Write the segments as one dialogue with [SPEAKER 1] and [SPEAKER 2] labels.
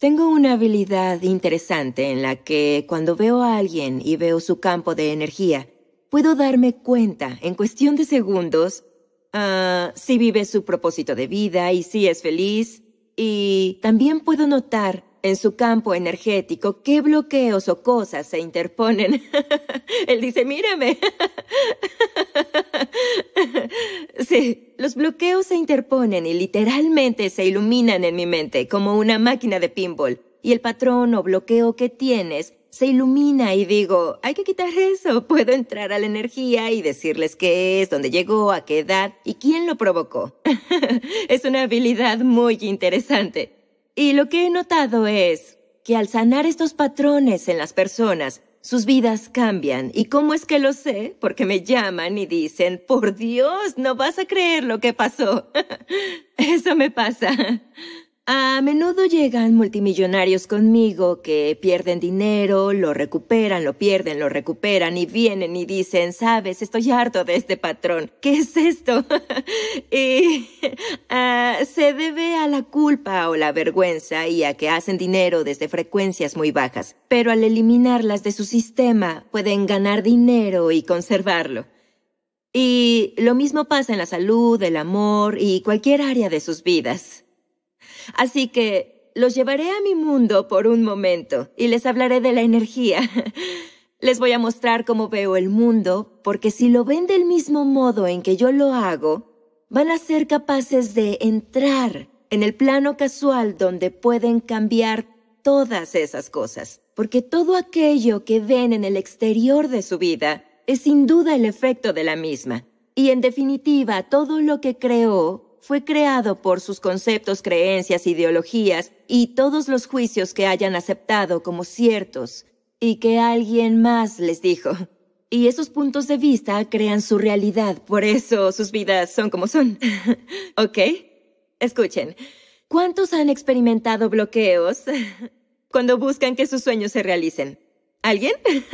[SPEAKER 1] Tengo una habilidad interesante en la que cuando veo a alguien y veo su campo de energía, puedo darme cuenta en cuestión de segundos ah, si vive su propósito de vida y si es feliz. Y también puedo notar en su campo energético qué bloqueos o cosas se interponen. Él dice, mírame. sí, los bloqueos se interponen y literalmente se iluminan en mi mente como una máquina de pinball. Y el patrón o bloqueo que tienes se ilumina y digo, hay que quitar eso, puedo entrar a la energía y decirles qué es, dónde llegó, a qué edad y quién lo provocó. es una habilidad muy interesante. Y lo que he notado es que al sanar estos patrones en las personas, sus vidas cambian. ¿Y cómo es que lo sé? Porque me llaman y dicen, por Dios, no vas a creer lo que pasó. Eso me pasa. A menudo llegan multimillonarios conmigo que pierden dinero, lo recuperan, lo pierden, lo recuperan y vienen y dicen, sabes, estoy harto de este patrón. ¿Qué es esto? y ah, se debe a la culpa o la vergüenza y a que hacen dinero desde frecuencias muy bajas, pero al eliminarlas de su sistema pueden ganar dinero y conservarlo. Y lo mismo pasa en la salud, el amor y cualquier área de sus vidas. Así que los llevaré a mi mundo por un momento y les hablaré de la energía. Les voy a mostrar cómo veo el mundo, porque si lo ven del mismo modo en que yo lo hago, van a ser capaces de entrar en el plano casual donde pueden cambiar todas esas cosas, porque todo aquello que ven en el exterior de su vida es sin duda el efecto de la misma. Y en definitiva, todo lo que creó fue creado por sus conceptos, creencias, ideologías y todos los juicios que hayan aceptado como ciertos y que alguien más les dijo. Y esos puntos de vista crean su realidad, por eso sus vidas son como son. ¿Ok? Escuchen, ¿cuántos han experimentado bloqueos cuando buscan que sus sueños se realicen? ¿Alguien?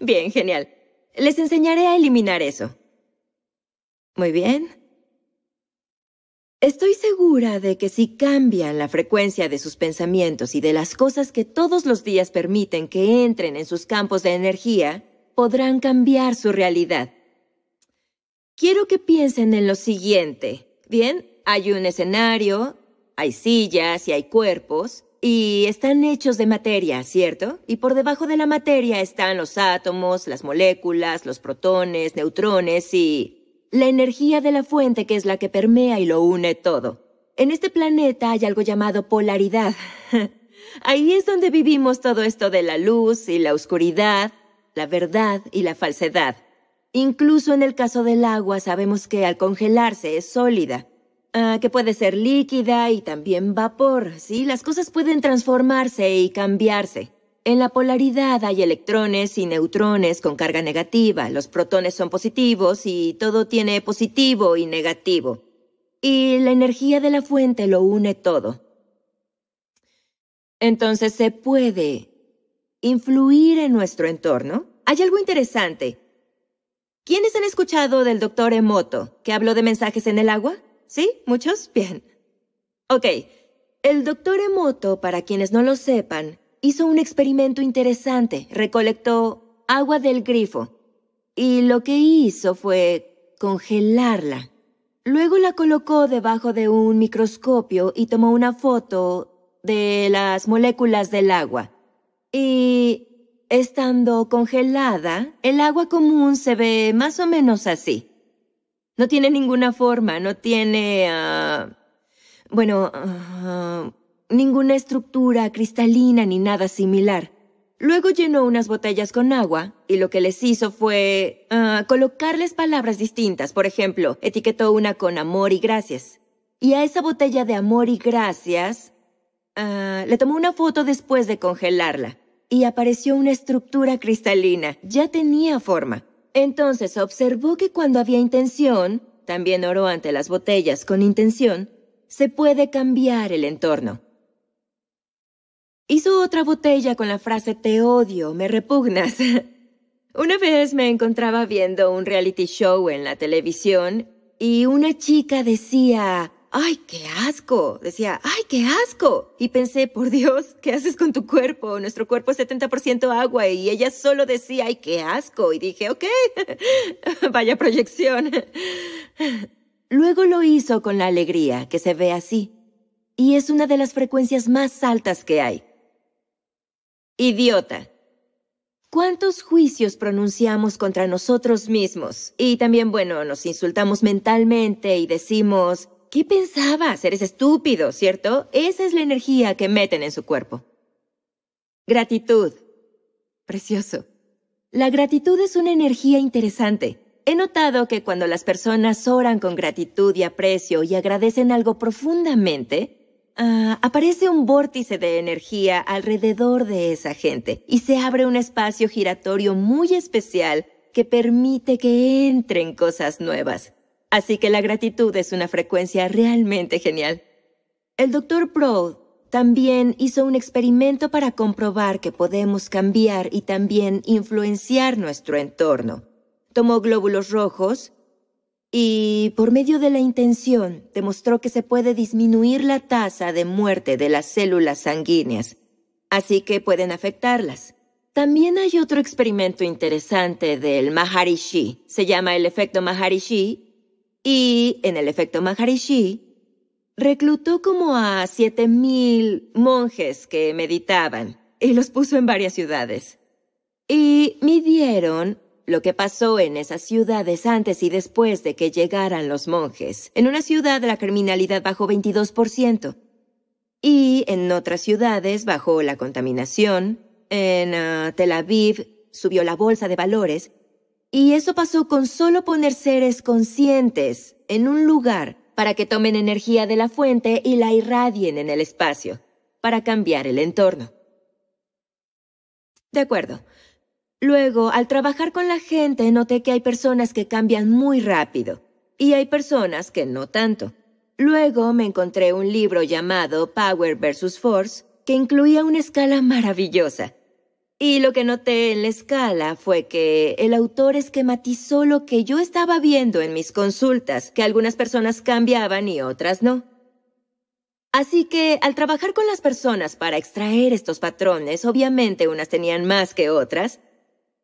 [SPEAKER 1] Bien, genial. Les enseñaré a eliminar eso. Muy bien. Estoy segura de que si cambian la frecuencia de sus pensamientos y de las cosas que todos los días permiten que entren en sus campos de energía, podrán cambiar su realidad. Quiero que piensen en lo siguiente. Bien, hay un escenario, hay sillas y hay cuerpos, y están hechos de materia, ¿cierto? Y por debajo de la materia están los átomos, las moléculas, los protones, neutrones y la energía de la fuente que es la que permea y lo une todo. En este planeta hay algo llamado polaridad. Ahí es donde vivimos todo esto de la luz y la oscuridad, la verdad y la falsedad. Incluso en el caso del agua sabemos que al congelarse es sólida, ah, que puede ser líquida y también vapor, ¿sí? Las cosas pueden transformarse y cambiarse. En la polaridad hay electrones y neutrones con carga negativa, los protones son positivos y todo tiene positivo y negativo. Y la energía de la fuente lo une todo. Entonces se puede influir en nuestro entorno. Hay algo interesante. ¿Quiénes han escuchado del doctor Emoto, que habló de mensajes en el agua? ¿Sí? ¿Muchos? Bien. Ok. El doctor Emoto, para quienes no lo sepan, hizo un experimento interesante. Recolectó agua del grifo y lo que hizo fue congelarla. Luego la colocó debajo de un microscopio y tomó una foto de las moléculas del agua. Y estando congelada, el agua común se ve más o menos así. No tiene ninguna forma, no tiene... Ah, bueno, ah, ninguna estructura cristalina ni nada similar. Luego llenó unas botellas con agua y lo que les hizo fue ah, colocarles palabras distintas. Por ejemplo, etiquetó una con amor y gracias. Y a esa botella de amor y gracias ah, le tomó una foto después de congelarla. Y apareció una estructura cristalina. Ya tenía forma. Entonces observó que cuando había intención, también oró ante las botellas con intención, se puede cambiar el entorno. Hizo otra botella con la frase te odio, me repugnas. Una vez me encontraba viendo un reality show en la televisión y una chica decía, ¡ay, qué asco! Decía, ¡ay, qué asco! Y pensé, por Dios, ¿qué haces con tu cuerpo? Nuestro cuerpo es 70% agua y ella solo decía, ¡ay, qué asco! Y dije, ok, vaya proyección. Luego lo hizo con la alegría, que se ve así. Y es una de las frecuencias más altas que hay. Idiota. ¿Cuántos juicios pronunciamos contra nosotros mismos? Y también, bueno, nos insultamos mentalmente y decimos, ¿qué pensabas? Eres estúpido, ¿cierto? Esa es la energía que meten en su cuerpo. Gratitud. Precioso. La gratitud es una energía interesante. He notado que cuando las personas oran con gratitud y aprecio y agradecen algo profundamente, Ah, aparece un vórtice de energía alrededor de esa gente y se abre un espacio giratorio muy especial que permite que entren cosas nuevas. Así que la gratitud es una frecuencia realmente genial. El doctor Proud también hizo un experimento para comprobar que podemos cambiar y también influenciar nuestro entorno. Tomó glóbulos rojos, y por medio de la intención demostró que se puede disminuir la tasa de muerte de las células sanguíneas, así que pueden afectarlas. También hay otro experimento interesante del Maharishi, se llama el efecto Maharishi, y en el efecto Maharishi, reclutó como a 7.000 monjes que meditaban y los puso en varias ciudades. Y midieron lo que pasó en esas ciudades antes y después de que llegaran los monjes. En una ciudad la criminalidad bajó 22%. Y en otras ciudades bajó la contaminación. En ah, Tel Aviv subió la bolsa de valores. Y eso pasó con solo poner seres conscientes en un lugar para que tomen energía de la fuente y la irradien en el espacio, para cambiar el entorno. De acuerdo. Luego, al trabajar con la gente, noté que hay personas que cambian muy rápido y hay personas que no tanto. Luego me encontré un libro llamado Power versus Force que incluía una escala maravillosa. Y lo que noté en la escala fue que el autor esquematizó lo que yo estaba viendo en mis consultas, que algunas personas cambiaban y otras no. Así que al trabajar con las personas para extraer estos patrones, obviamente unas tenían más que otras,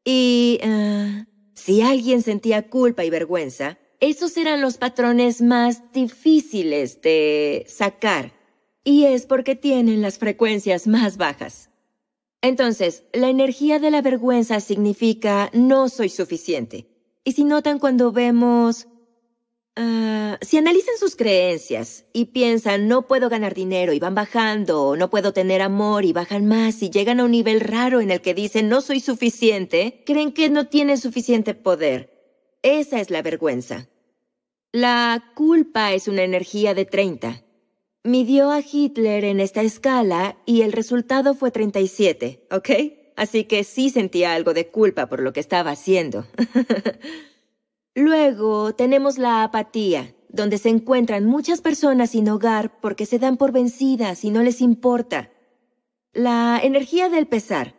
[SPEAKER 1] y... Eh, si alguien sentía culpa y vergüenza, esos eran los patrones más difíciles de sacar. Y es porque tienen las frecuencias más bajas. Entonces, la energía de la vergüenza significa no soy suficiente. Y si notan cuando vemos Ah, si analizan sus creencias y piensan no puedo ganar dinero y van bajando, o no puedo tener amor y bajan más y llegan a un nivel raro en el que dicen no soy suficiente, creen que no tienen suficiente poder. Esa es la vergüenza. La culpa es una energía de 30. Midió a Hitler en esta escala y el resultado fue 37, ¿ok? Así que sí sentía algo de culpa por lo que estaba haciendo. Luego tenemos la apatía, donde se encuentran muchas personas sin hogar porque se dan por vencidas y no les importa. La energía del pesar,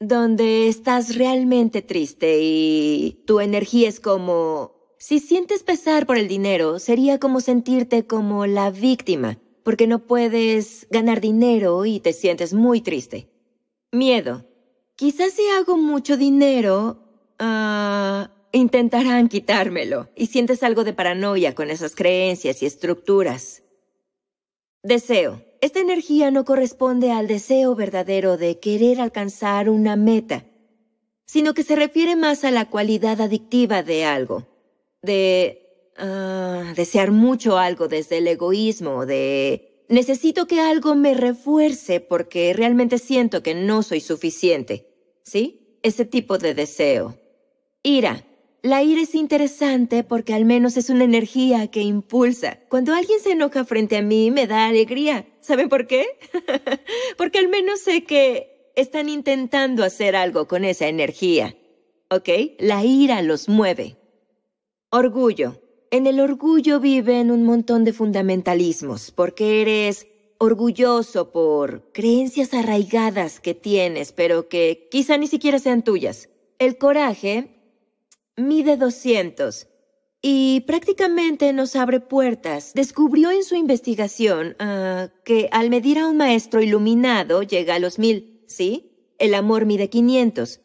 [SPEAKER 1] donde estás realmente triste y tu energía es como... Si sientes pesar por el dinero, sería como sentirte como la víctima, porque no puedes ganar dinero y te sientes muy triste. Miedo. Quizás si hago mucho dinero... ah... Intentarán quitármelo, y sientes algo de paranoia con esas creencias y estructuras. Deseo. Esta energía no corresponde al deseo verdadero de querer alcanzar una meta, sino que se refiere más a la cualidad adictiva de algo, de ah, desear mucho algo desde el egoísmo, de necesito que algo me refuerce porque realmente siento que no soy suficiente, ¿sí? Ese tipo de deseo. Ira. La ira es interesante porque al menos es una energía que impulsa. Cuando alguien se enoja frente a mí me da alegría. ¿Saben por qué? porque al menos sé que están intentando hacer algo con esa energía. ¿Ok? La ira los mueve. Orgullo. En el orgullo viven un montón de fundamentalismos porque eres orgulloso por creencias arraigadas que tienes pero que quizá ni siquiera sean tuyas. El coraje mide 200 y prácticamente nos abre puertas. Descubrió en su investigación ah, que al medir a un maestro iluminado llega a los mil, ¿sí? El amor mide 500.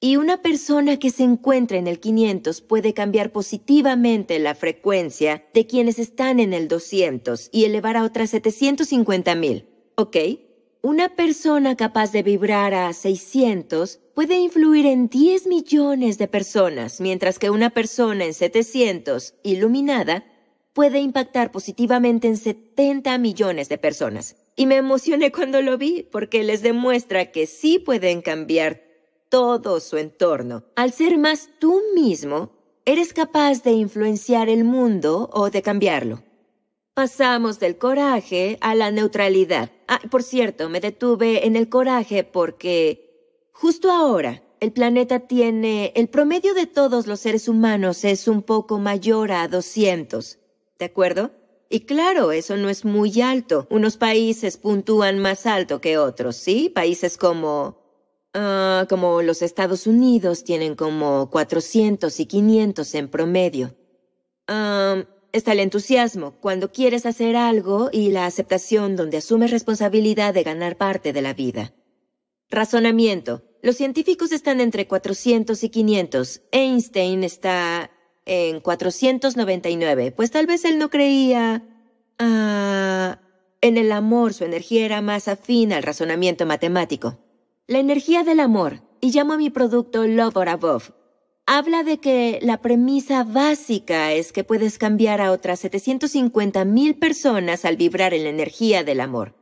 [SPEAKER 1] Y una persona que se encuentra en el 500 puede cambiar positivamente la frecuencia de quienes están en el 200 y elevar a otras 750 mil. ¿Ok? una persona capaz de vibrar a 600 puede influir en 10 millones de personas, mientras que una persona en 700, iluminada, puede impactar positivamente en 70 millones de personas. Y me emocioné cuando lo vi, porque les demuestra que sí pueden cambiar todo su entorno. Al ser más tú mismo, eres capaz de influenciar el mundo o de cambiarlo. Pasamos del coraje a la neutralidad. Ah, por cierto, me detuve en el coraje porque justo ahora el planeta tiene el promedio de todos los seres humanos es un poco mayor a 200, ¿de acuerdo? Y claro, eso no es muy alto. Unos países puntúan más alto que otros, ¿sí? Países como ah, como los Estados Unidos tienen como 400 y 500 en promedio. Ah está el entusiasmo, cuando quieres hacer algo, y la aceptación donde asumes responsabilidad de ganar parte de la vida. Razonamiento. Los científicos están entre 400 y 500. Einstein está en 499, pues tal vez él no creía... Ah, en el amor su energía era más afín al razonamiento matemático. La energía del amor, y llamo a mi producto Love or Above, habla de que la premisa básica es que puedes cambiar a otras 750,000 personas al vibrar en la energía del amor.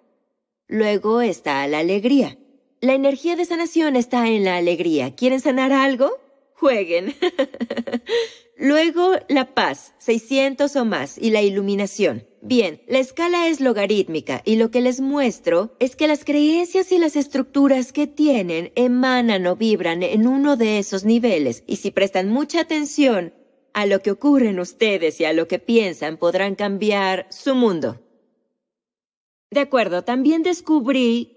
[SPEAKER 1] Luego está la alegría. La energía de sanación está en la alegría. ¿Quieren sanar algo? Jueguen. Luego la paz, 600 o más, y la iluminación. Bien, la escala es logarítmica y lo que les muestro es que las creencias y las estructuras que tienen emanan o vibran en uno de esos niveles y si prestan mucha atención a lo que ocurren ustedes y a lo que piensan podrán cambiar su mundo. De acuerdo, también descubrí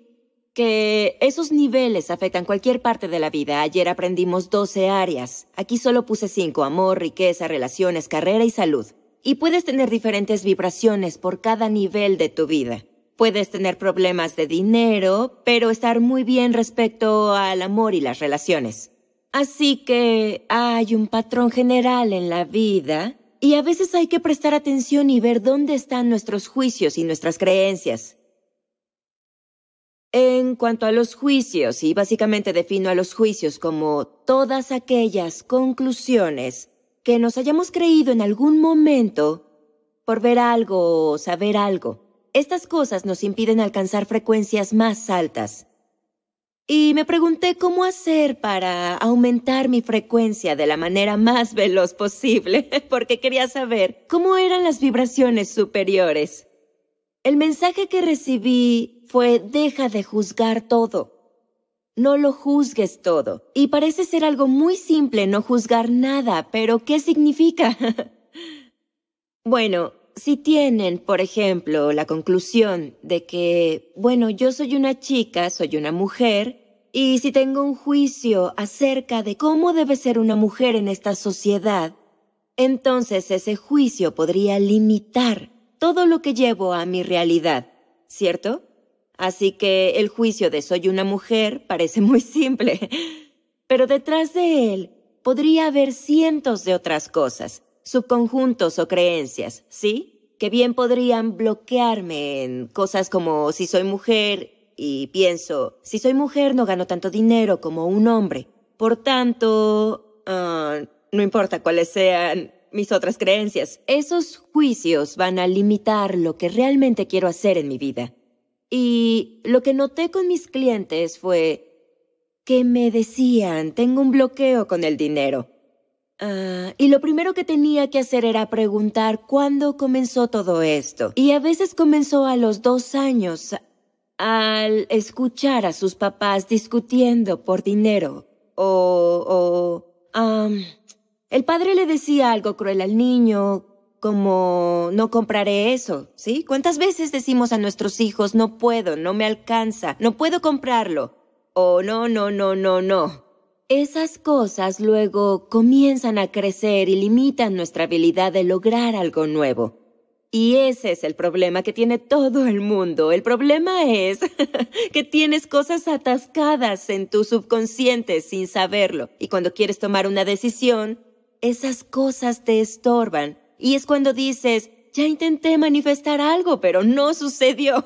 [SPEAKER 1] que esos niveles afectan cualquier parte de la vida. Ayer aprendimos 12 áreas. Aquí solo puse 5, amor, riqueza, relaciones, carrera y salud y puedes tener diferentes vibraciones por cada nivel de tu vida. Puedes tener problemas de dinero, pero estar muy bien respecto al amor y las relaciones. Así que hay un patrón general en la vida y a veces hay que prestar atención y ver dónde están nuestros juicios y nuestras creencias. En cuanto a los juicios, y básicamente defino a los juicios como todas aquellas conclusiones que nos hayamos creído en algún momento por ver algo o saber algo. Estas cosas nos impiden alcanzar frecuencias más altas. Y me pregunté cómo hacer para aumentar mi frecuencia de la manera más veloz posible, porque quería saber cómo eran las vibraciones superiores. El mensaje que recibí fue deja de juzgar todo. No lo juzgues todo. Y parece ser algo muy simple no juzgar nada, pero ¿qué significa? bueno, si tienen, por ejemplo, la conclusión de que, bueno, yo soy una chica, soy una mujer, y si tengo un juicio acerca de cómo debe ser una mujer en esta sociedad, entonces ese juicio podría limitar todo lo que llevo a mi realidad, ¿cierto? Así que el juicio de soy una mujer parece muy simple. Pero detrás de él podría haber cientos de otras cosas, subconjuntos o creencias, ¿sí? Que bien podrían bloquearme en cosas como si soy mujer y pienso, si soy mujer no gano tanto dinero como un hombre. Por tanto, ah, no importa cuáles sean mis otras creencias, esos juicios van a limitar lo que realmente quiero hacer en mi vida. Y lo que noté con mis clientes fue que me decían, tengo un bloqueo con el dinero. Ah, y lo primero que tenía que hacer era preguntar cuándo comenzó todo esto. Y a veces comenzó a los dos años al escuchar a sus papás discutiendo por dinero. O... el padre le decía algo cruel al niño, como no compraré eso, ¿sí? ¿Cuántas veces decimos a nuestros hijos, no puedo, no me alcanza, no puedo comprarlo? O no, no, no, no, no. Esas cosas luego comienzan a crecer y limitan nuestra habilidad de lograr algo nuevo. Y ese es el problema que tiene todo el mundo. El problema es que tienes cosas atascadas en tu subconsciente sin saberlo. Y cuando quieres tomar una decisión, esas cosas te estorban y es cuando dices, ya intenté manifestar algo, pero no sucedió.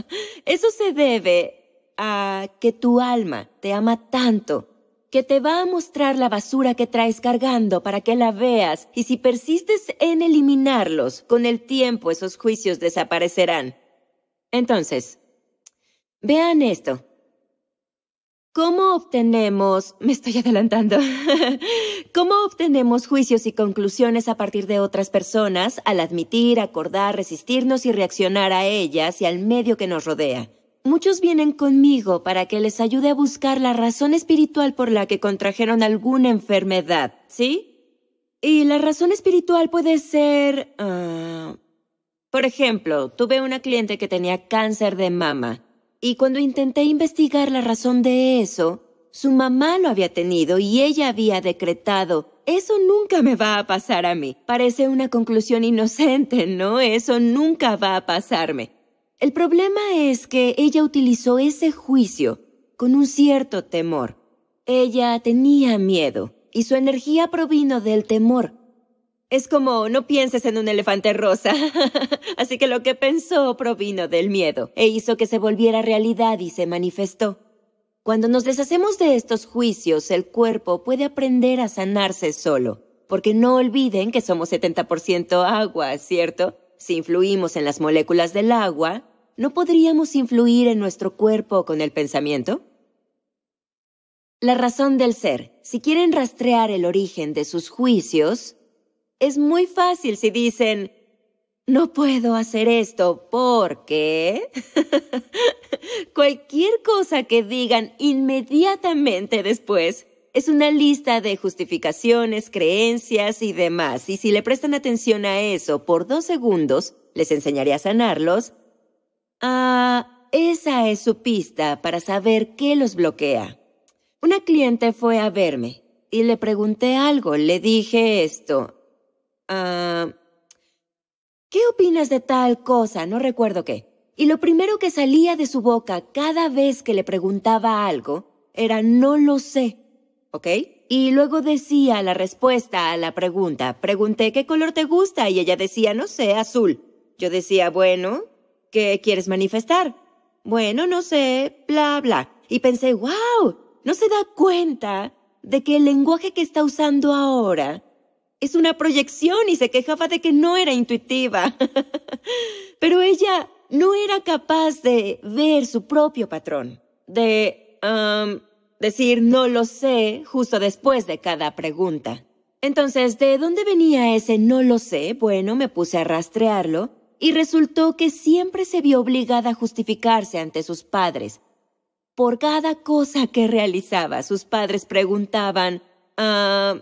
[SPEAKER 1] Eso se debe a que tu alma te ama tanto, que te va a mostrar la basura que traes cargando para que la veas, y si persistes en eliminarlos, con el tiempo esos juicios desaparecerán. Entonces, vean esto. ¿Cómo obtenemos, me estoy adelantando, cómo obtenemos juicios y conclusiones a partir de otras personas al admitir, acordar, resistirnos y reaccionar a ellas y al medio que nos rodea? Muchos vienen conmigo para que les ayude a buscar la razón espiritual por la que contrajeron alguna enfermedad, ¿sí? Y la razón espiritual puede ser... Ah, por ejemplo, tuve una cliente que tenía cáncer de mama. Y cuando intenté investigar la razón de eso, su mamá lo había tenido y ella había decretado, eso nunca me va a pasar a mí. Parece una conclusión inocente, ¿no? Eso nunca va a pasarme. El problema es que ella utilizó ese juicio con un cierto temor. Ella tenía miedo y su energía provino del temor, es como no pienses en un elefante rosa. Así que lo que pensó provino del miedo e hizo que se volviera realidad y se manifestó. Cuando nos deshacemos de estos juicios, el cuerpo puede aprender a sanarse solo, porque no olviden que somos 70% agua, ¿cierto? Si influimos en las moléculas del agua, ¿no podríamos influir en nuestro cuerpo con el pensamiento? La razón del ser. Si quieren rastrear el origen de sus juicios, es muy fácil si dicen, no puedo hacer esto porque... Cualquier cosa que digan inmediatamente después es una lista de justificaciones, creencias y demás. Y si le prestan atención a eso por dos segundos, les enseñaré a sanarlos. Ah, esa es su pista para saber qué los bloquea. Una cliente fue a verme y le pregunté algo, le dije esto. Ah, ¿Qué opinas de tal cosa? No recuerdo qué. Y lo primero que salía de su boca cada vez que le preguntaba algo era no lo sé. ¿Ok? Y luego decía la respuesta a la pregunta. Pregunté qué color te gusta y ella decía, no sé, azul. Yo decía, bueno, ¿qué quieres manifestar? Bueno, no sé, bla, bla. Y pensé, wow, no se da cuenta de que el lenguaje que está usando ahora es una proyección y se quejaba de que no era intuitiva. Pero ella no era capaz de ver su propio patrón, de um, decir no lo sé justo después de cada pregunta. Entonces, ¿de dónde venía ese no lo sé? Bueno, me puse a rastrearlo y resultó que siempre se vio obligada a justificarse ante sus padres. Por cada cosa que realizaba, sus padres preguntaban, ah,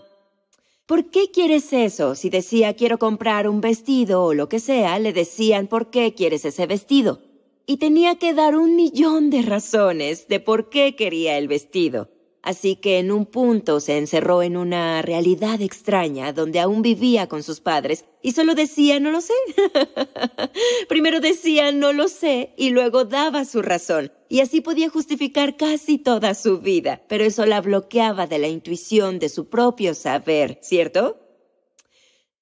[SPEAKER 1] ¿Por qué quieres eso? Si decía quiero comprar un vestido o lo que sea, le decían ¿por qué quieres ese vestido? Y tenía que dar un millón de razones de por qué quería el vestido. Así que en un punto se encerró en una realidad extraña donde aún vivía con sus padres y solo decía no lo sé. Primero decía no lo sé y luego daba su razón y así podía justificar casi toda su vida, pero eso la bloqueaba de la intuición de su propio saber, ¿cierto?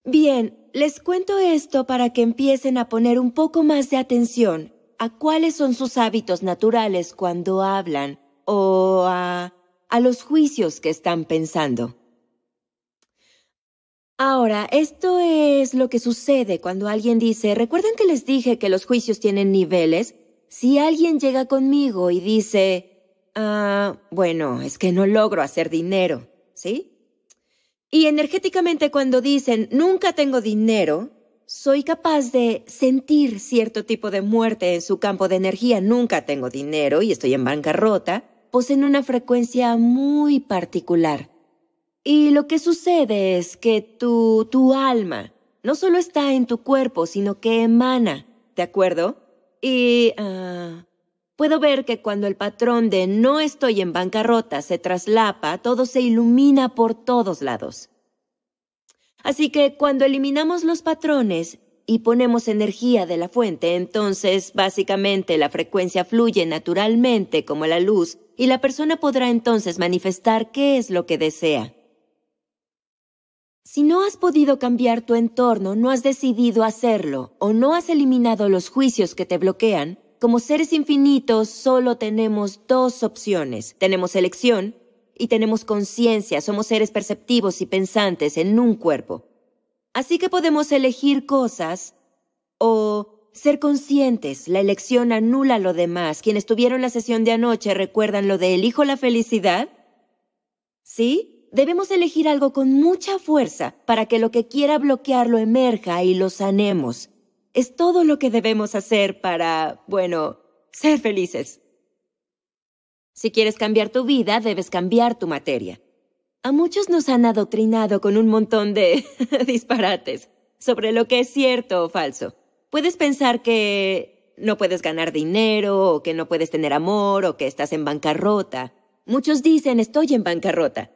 [SPEAKER 1] Bien, les cuento esto para que empiecen a poner un poco más de atención a cuáles son sus hábitos naturales cuando hablan o a a los juicios que están pensando. Ahora, esto es lo que sucede cuando alguien dice, ¿recuerdan que les dije que los juicios tienen niveles? Si alguien llega conmigo y dice, ah, bueno, es que no logro hacer dinero, ¿sí? Y energéticamente cuando dicen, nunca tengo dinero, soy capaz de sentir cierto tipo de muerte en su campo de energía, nunca tengo dinero y estoy en bancarrota, poseen una frecuencia muy particular. Y lo que sucede es que tu, tu alma no solo está en tu cuerpo, sino que emana, ¿de acuerdo? Y ah, puedo ver que cuando el patrón de no estoy en bancarrota se traslapa, todo se ilumina por todos lados. Así que cuando eliminamos los patrones y ponemos energía de la fuente, entonces básicamente la frecuencia fluye naturalmente como la luz y la persona podrá entonces manifestar qué es lo que desea. Si no has podido cambiar tu entorno, no has decidido hacerlo o no has eliminado los juicios que te bloquean, como seres infinitos solo tenemos dos opciones. Tenemos elección y tenemos conciencia, somos seres perceptivos y pensantes en un cuerpo. Así que podemos elegir cosas o ser conscientes, la elección anula lo demás. Quienes tuvieron la sesión de anoche recuerdan lo de elijo la felicidad. ¿Sí? Debemos elegir algo con mucha fuerza para que lo que quiera bloquearlo emerja y lo sanemos. Es todo lo que debemos hacer para, bueno, ser felices. Si quieres cambiar tu vida, debes cambiar tu materia. A muchos nos han adoctrinado con un montón de disparates sobre lo que es cierto o falso. Puedes pensar que no puedes ganar dinero o que no puedes tener amor o que estás en bancarrota. Muchos dicen estoy en bancarrota.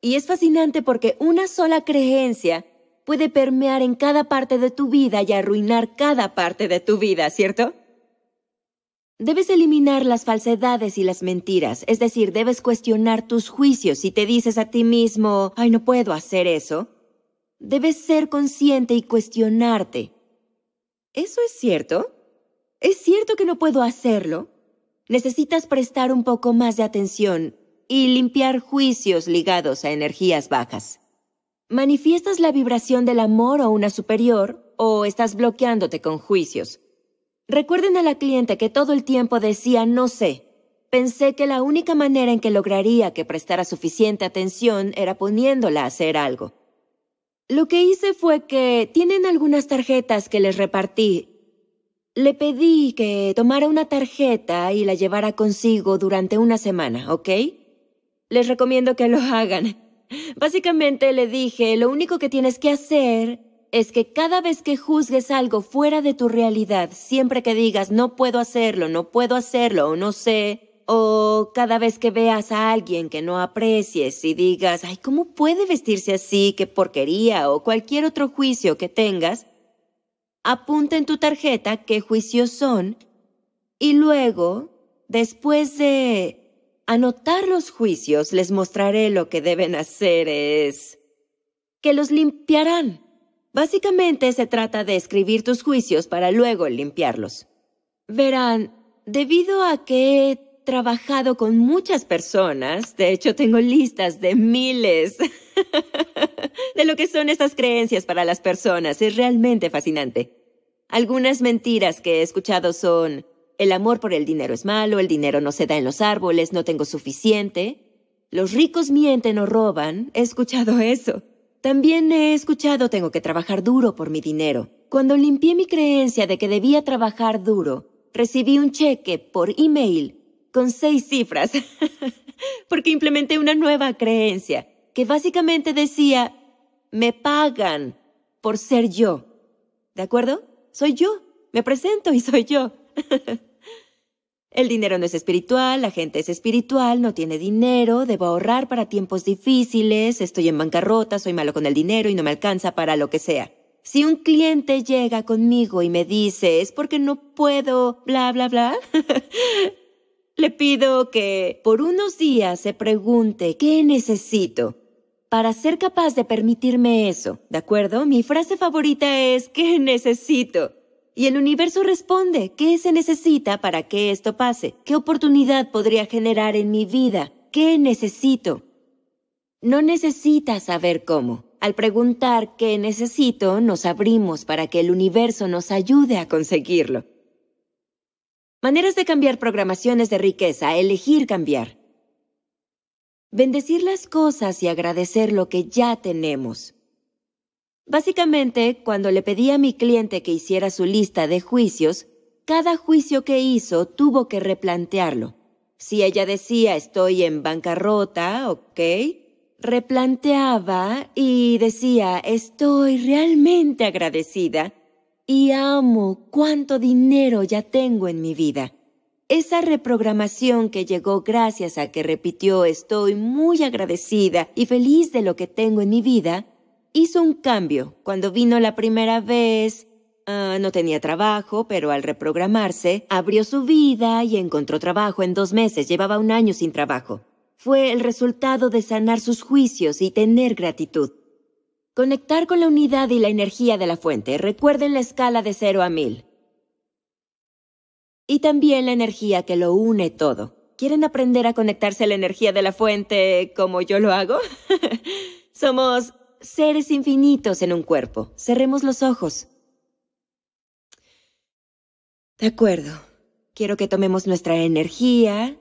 [SPEAKER 1] Y es fascinante porque una sola creencia puede permear en cada parte de tu vida y arruinar cada parte de tu vida, ¿cierto? Debes eliminar las falsedades y las mentiras, es decir, debes cuestionar tus juicios si te dices a ti mismo, ay, no puedo hacer eso. Debes ser consciente y cuestionarte. ¿Eso es cierto? ¿Es cierto que no puedo hacerlo? Necesitas prestar un poco más de atención y limpiar juicios ligados a energías bajas. ¿Manifiestas la vibración del amor a una superior o estás bloqueándote con juicios? Recuerden a la cliente que todo el tiempo decía no sé. Pensé que la única manera en que lograría que prestara suficiente atención era poniéndola a hacer algo. Lo que hice fue que tienen algunas tarjetas que les repartí. Le pedí que tomara una tarjeta y la llevara consigo durante una semana, ¿ok? Les recomiendo que lo hagan. Básicamente le dije, lo único que tienes que hacer es que cada vez que juzgues algo fuera de tu realidad, siempre que digas, no puedo hacerlo, no puedo hacerlo o no sé, o cada vez que veas a alguien que no aprecies y digas, ay, ¿cómo puede vestirse así? ¡Qué porquería! O cualquier otro juicio que tengas, apunta en tu tarjeta qué juicios son y luego, después de anotar los juicios, les mostraré lo que deben hacer es que los limpiarán. Básicamente se trata de escribir tus juicios para luego limpiarlos. Verán, debido a que trabajado con muchas personas, de hecho tengo listas de miles de lo que son estas creencias para las personas, es realmente fascinante. Algunas mentiras que he escuchado son, el amor por el dinero es malo, el dinero no se da en los árboles, no tengo suficiente, los ricos mienten o roban, he escuchado eso. También he escuchado tengo que trabajar duro por mi dinero. Cuando limpié mi creencia de que debía trabajar duro, recibí un cheque por email con seis cifras, porque implementé una nueva creencia que básicamente decía, me pagan por ser yo. ¿De acuerdo? Soy yo, me presento y soy yo. El dinero no es espiritual, la gente es espiritual, no tiene dinero, debo ahorrar para tiempos difíciles, estoy en bancarrota, soy malo con el dinero y no me alcanza para lo que sea. Si un cliente llega conmigo y me dice, es porque no puedo, bla, bla, bla, Le pido que por unos días se pregunte qué necesito para ser capaz de permitirme eso, ¿de acuerdo? Mi frase favorita es ¿qué necesito? Y el universo responde, ¿qué se necesita para que esto pase? ¿Qué oportunidad podría generar en mi vida? ¿Qué necesito? No necesita saber cómo. Al preguntar qué necesito, nos abrimos para que el universo nos ayude a conseguirlo. Maneras de cambiar programaciones de riqueza, elegir cambiar. Bendecir las cosas y agradecer lo que ya tenemos. Básicamente, cuando le pedí a mi cliente que hiciera su lista de juicios, cada juicio que hizo tuvo que replantearlo. Si ella decía estoy en bancarrota, ok, replanteaba y decía estoy realmente agradecida y amo cuánto dinero ya tengo en mi vida. Esa reprogramación que llegó gracias a que repitió estoy muy agradecida y feliz de lo que tengo en mi vida, hizo un cambio. Cuando vino la primera vez, ah, no tenía trabajo, pero al reprogramarse, abrió su vida y encontró trabajo en dos meses. Llevaba un año sin trabajo. Fue el resultado de sanar sus juicios y tener gratitud. Conectar con la unidad y la energía de la fuente. Recuerden la escala de 0 a 1000. Y también la energía que lo une todo. ¿Quieren aprender a conectarse a la energía de la fuente como yo lo hago? Somos seres infinitos en un cuerpo. Cerremos los ojos. De acuerdo. Quiero que tomemos nuestra energía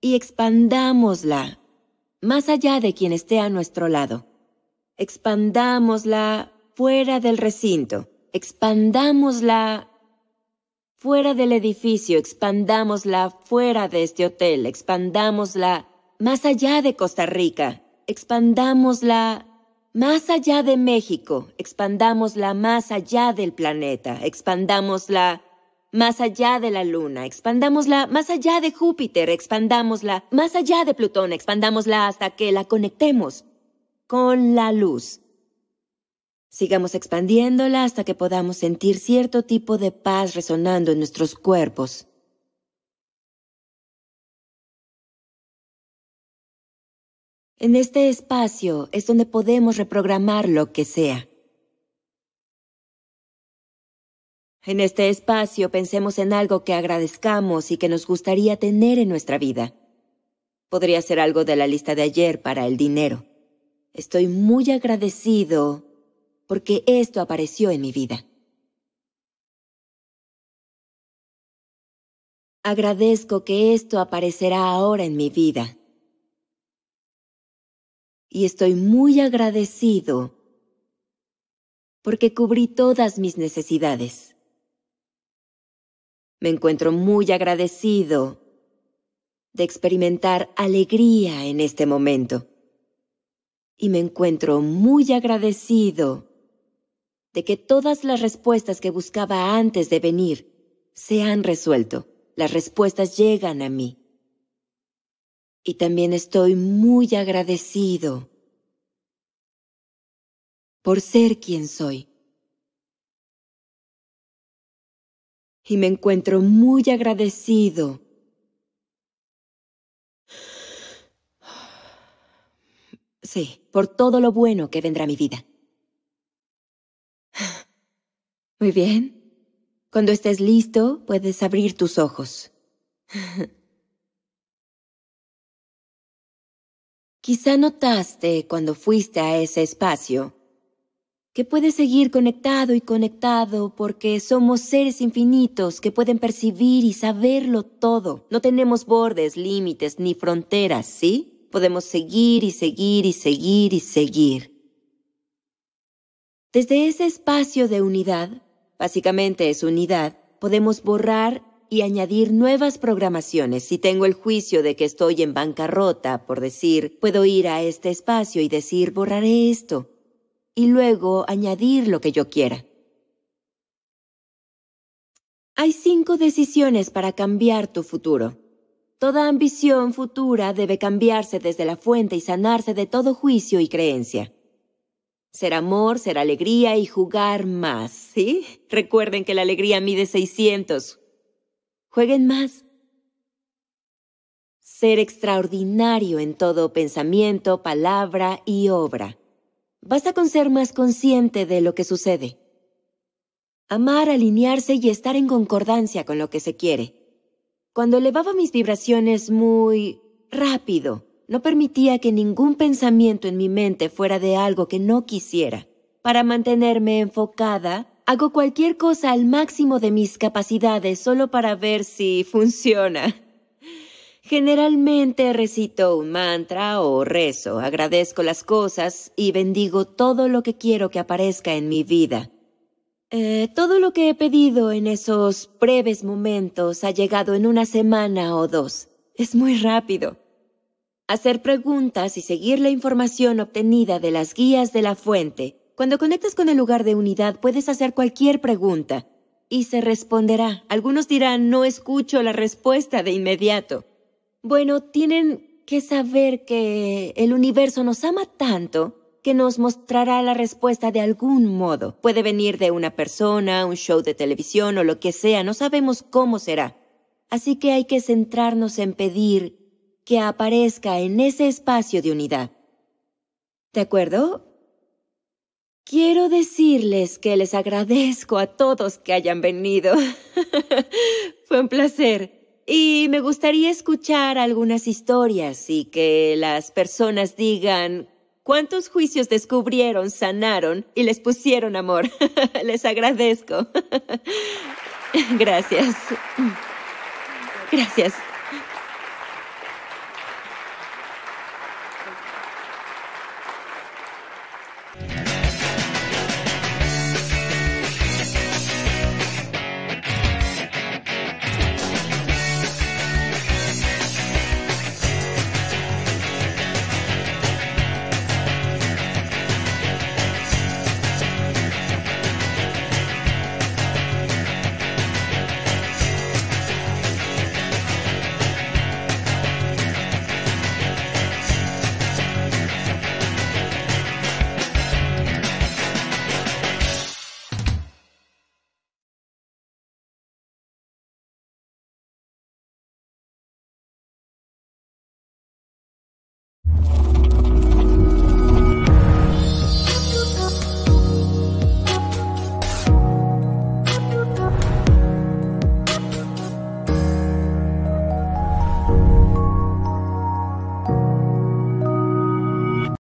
[SPEAKER 1] y expandámosla más allá de quien esté a nuestro lado expandámosla fuera del recinto, expandámosla fuera del edificio, expandámosla fuera de este hotel, expandámosla más allá de Costa Rica, expandámosla más allá de México, expandámosla más allá del planeta, expandámosla más allá de la Luna, expandámosla más allá de Júpiter, expandámosla más allá de Plutón, expandámosla hasta que la conectemos con la luz. Sigamos expandiéndola hasta que podamos sentir cierto tipo de paz resonando en nuestros cuerpos. En este espacio es donde podemos reprogramar lo que sea. En este espacio pensemos en algo que agradezcamos y que nos gustaría tener en nuestra vida. Podría ser algo de la lista de ayer para el dinero. Estoy muy agradecido porque esto apareció en mi vida. Agradezco que esto aparecerá ahora en mi vida. Y estoy muy agradecido porque cubrí todas mis necesidades. Me encuentro muy agradecido de experimentar alegría en este momento y me encuentro muy agradecido de que todas las respuestas que buscaba antes de venir se han resuelto. Las respuestas llegan a mí. Y también estoy muy agradecido por ser quien soy. Y me encuentro muy agradecido Sí, por todo lo bueno que vendrá mi vida. Muy bien. Cuando estés listo, puedes abrir tus ojos. Quizá notaste cuando fuiste a ese espacio que puedes seguir conectado y conectado porque somos seres infinitos que pueden percibir y saberlo todo. No tenemos bordes, límites ni fronteras, ¿sí? podemos seguir y seguir y seguir y seguir. Desde ese espacio de unidad, básicamente es unidad, podemos borrar y añadir nuevas programaciones. Si tengo el juicio de que estoy en bancarrota, por decir, puedo ir a este espacio y decir borraré esto, y luego añadir lo que yo quiera. Hay cinco decisiones para cambiar tu futuro. Toda ambición futura debe cambiarse desde la fuente y sanarse de todo juicio y creencia. Ser amor, ser alegría y jugar más, ¿sí? Recuerden que la alegría mide 600. Jueguen más. Ser extraordinario en todo pensamiento, palabra y obra. Basta con ser más consciente de lo que sucede. Amar, alinearse y estar en concordancia con lo que se quiere. Cuando elevaba mis vibraciones muy rápido, no permitía que ningún pensamiento en mi mente fuera de algo que no quisiera. Para mantenerme enfocada, hago cualquier cosa al máximo de mis capacidades solo para ver si funciona. Generalmente recito un mantra o rezo, agradezco las cosas y bendigo todo lo que quiero que aparezca en mi vida. Eh, todo lo que he pedido en esos breves momentos ha llegado en una semana o dos. Es muy rápido. Hacer preguntas y seguir la información obtenida de las guías de la fuente. Cuando conectas con el lugar de unidad puedes hacer cualquier pregunta y se responderá. Algunos dirán no escucho la respuesta de inmediato. Bueno, tienen que saber que el universo nos ama tanto que nos mostrará la respuesta de algún modo. Puede venir de una persona, un show de televisión o lo que sea, no sabemos cómo será. Así que hay que centrarnos en pedir que aparezca en ese espacio de unidad. ¿De acuerdo? Quiero decirles que les agradezco a todos que hayan venido. Fue un placer. Y me gustaría escuchar algunas historias y que las personas digan ¿Cuántos juicios descubrieron, sanaron y les pusieron amor? les agradezco. Gracias. Gracias.